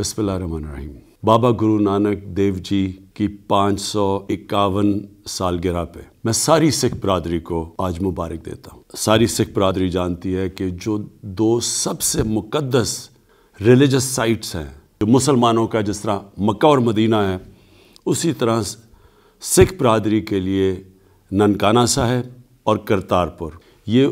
बसमीम बाबा गुरु नानक देव जी की पाँच सौ इक्यावन सालगिरह पे मैं सारी सिख बरदरी को आज मुबारक देता हूँ सारी सिख बरदरी जानती है कि जो दो सबसे मुकदस रिलीजस साइट्स हैं जो मुसलमानों का जिस तरह मक्का और मदीना है उसी तरह सिख बरदरी के लिए ननकाना साहेब और करतारपुर ये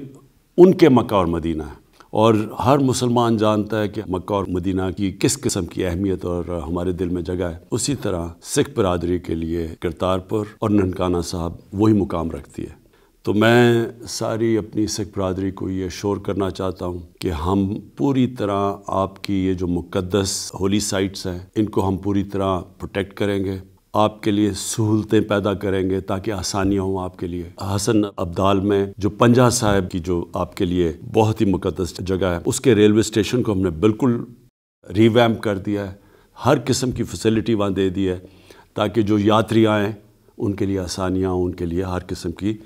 उनके मक्का और मदीना है और हर मुसलमान जानता है कि मक्का और मदीना की किस किस्म की अहमियत और हमारे दिल में जगह है उसी तरह सिख बरदरी के लिए करतारपुर और ननकाना साहब वही मुकाम रखती है तो मैं सारी अपनी सिख बरदरी को ये शोर करना चाहता हूँ कि हम पूरी तरह आपकी ये जो मुकदस होली साइट्स हैं इनको हम पूरी तरह प्रोटेक्ट करेंगे आपके लिए सहूलतें पैदा करेंगे ताकि आसानियाँ हों आपके लिए हसन अब्दाल में जो पंजा साहब की जो आपके लिए बहुत ही मुकदस जगह है उसके रेलवे स्टेशन को हमने बिल्कुल रिवैम कर दिया है हर किस्म की फैसिलिटी वहाँ दे दी है ताकि जो यात्री आएँ उनके लिए आसानियाँ हों उनके लिए हर किस्म की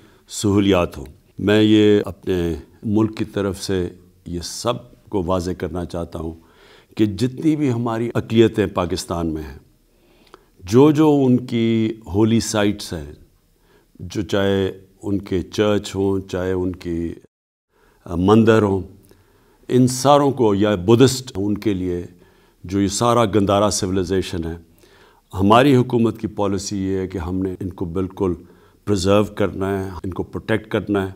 सहूलियात हों मैं ये अपने मुल्क की तरफ से ये सब को वाज करना चाहता हूँ कि जितनी भी हमारी अकलीतें पाकिस्तान में हैं जो जो उनकी होली साइट्स हैं जो चाहे उनके चर्च हों चाहे उनकी मंदिर हों इन सारों को या बुद्धिस्ट उनके लिए जो ये सारा गंदारा सिविलाइजेशन है हमारी हुकूमत की पॉलिसी ये है कि हमने इनको बिल्कुल प्रिजर्व करना है इनको प्रोटेक्ट करना है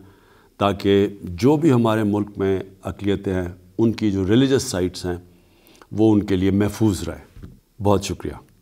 ताकि जो भी हमारे मुल्क में अकलीतें हैं उनकी जो रिलीजस साइट्स हैं वो उनके लिए महफूज रहे बहुत शुक्रिया